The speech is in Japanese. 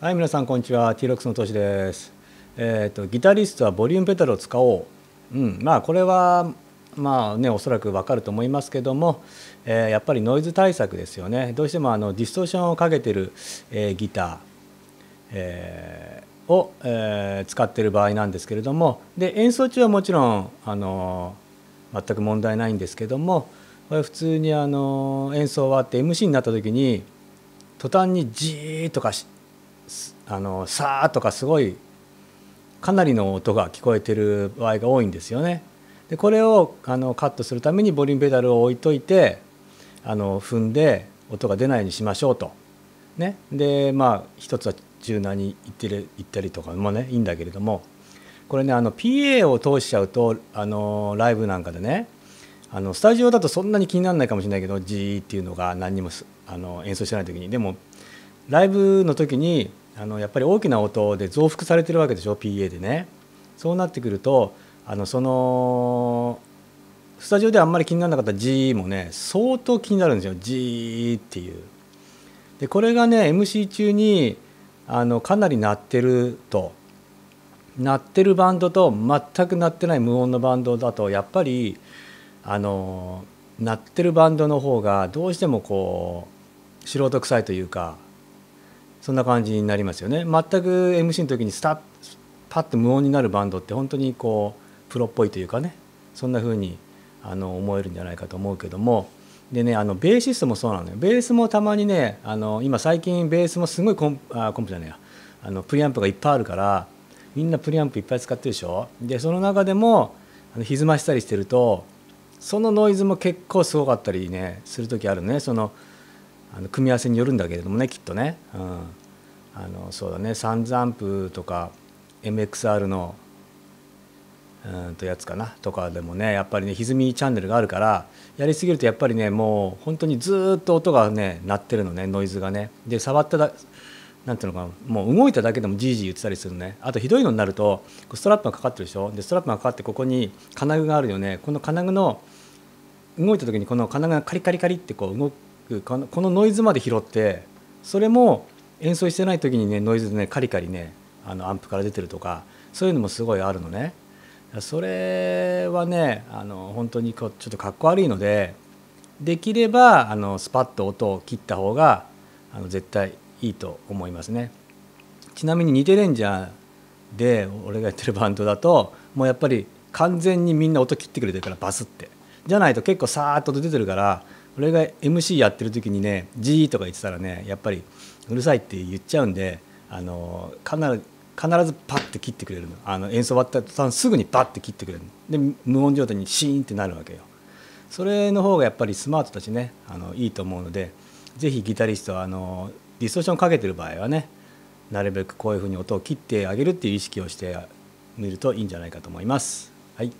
はい皆さんこんにちは t スのとしです、えーと、ギタリストはボリュームペダルを使おう、うん、まあこれはまあねおそらくわかると思いますけども、えー、やっぱりノイズ対策ですよねどうしてもあのディストーションをかけてる、えー、ギター、えー、を、え使ってる場合なんですけれどもで演奏中はもちろんあの全く問題ないんですけども普通にあの演奏終わって MC になった時に途端にジーとかしあのさーとかすごいかなりの音が聞こえてる場合が多いんですよね。でこれをあのカットするためにボリュームペダルを置いといてあの踏んで音が出ないようにしましょうと。ね、でまあ一つは柔軟にいって行ったりとかもねいいんだけれどもこれねあの PA を通しちゃうとあのライブなんかでねあのスタジオだとそんなに気にならないかもしれないけど G っていうのが何にもあの演奏してない時にでもライブの時にあのやっぱり大きな音で増幅されてるわけでしょ PA でねそうなってくるとあのそのスタジオであんまり気にならなかった G もね相当気になるんですよ G っていうでこれがね MC 中にあのかなり鳴ってると鳴ってるバンドと全く鳴ってない無音のバンドだとやっぱりあの鳴ってるバンドの方がどうしてもこう素人臭いというかそんな感じになりますよね全く MC の時にスタッパッと無音になるバンドって本当にこうプロっぽいというかねそんな風にあに思えるんじゃないかと思うけどもでねあのベーシストもそうなのよベースもたまにねあの今最近ベースもすごいコンあコンプじゃないやあのプリアンプがいっぱいあるからみんなプリアンプいっぱい使ってるでしょでその中でもあの歪ましたりしてるとそのノイズも結構すごかったりねする時あるねそのあの組み合わせによるんだけれどもねきっとね、うん、あのそうだねサンズアンプとか MXR のうんとやつかなとかでもねやっぱりね歪みチャンネルがあるからやりすぎるとやっぱりねもう本当にずっと音がね鳴ってるのねノイズがねで触っただなんていうのかなもう動いただけでもじいじ言ってたりするねあとひどいのになるとストラップがかかってるでしょでストラップがかかってここに金具があるよねこの金具の動いた時にこの金具がカリカリカリってこう動くくこのノイズまで拾ってそれも演奏してない時にねノイズでねカリカリねあのアンプから出てるとかそういうのもすごいあるのね。それはねあの本当にこうちょっとかっこ悪いのでできればあのスパッと音を切った方があの絶対いいと思いますね。ちなみに「ニテレンジャー」で俺がやってるバンドだともうやっぱり完全にみんな音切ってくれてるからバスって。じゃないと結構サーっと出てるから俺が MC やってる時にね「G」とか言ってたらねやっぱりうるさいって言っちゃうんであの必ず必ずパッて切ってくれるのあの演奏終わった途端すぐにパッて切ってくれるので無音状態にシーンってなるわけよそれの方がやっぱりスマートたちねあのいいと思うので是非ギタリストはあのディストーションかけてる場合はねなるべくこういうふうに音を切ってあげるっていう意識をしてみるといいんじゃないかと思います。はい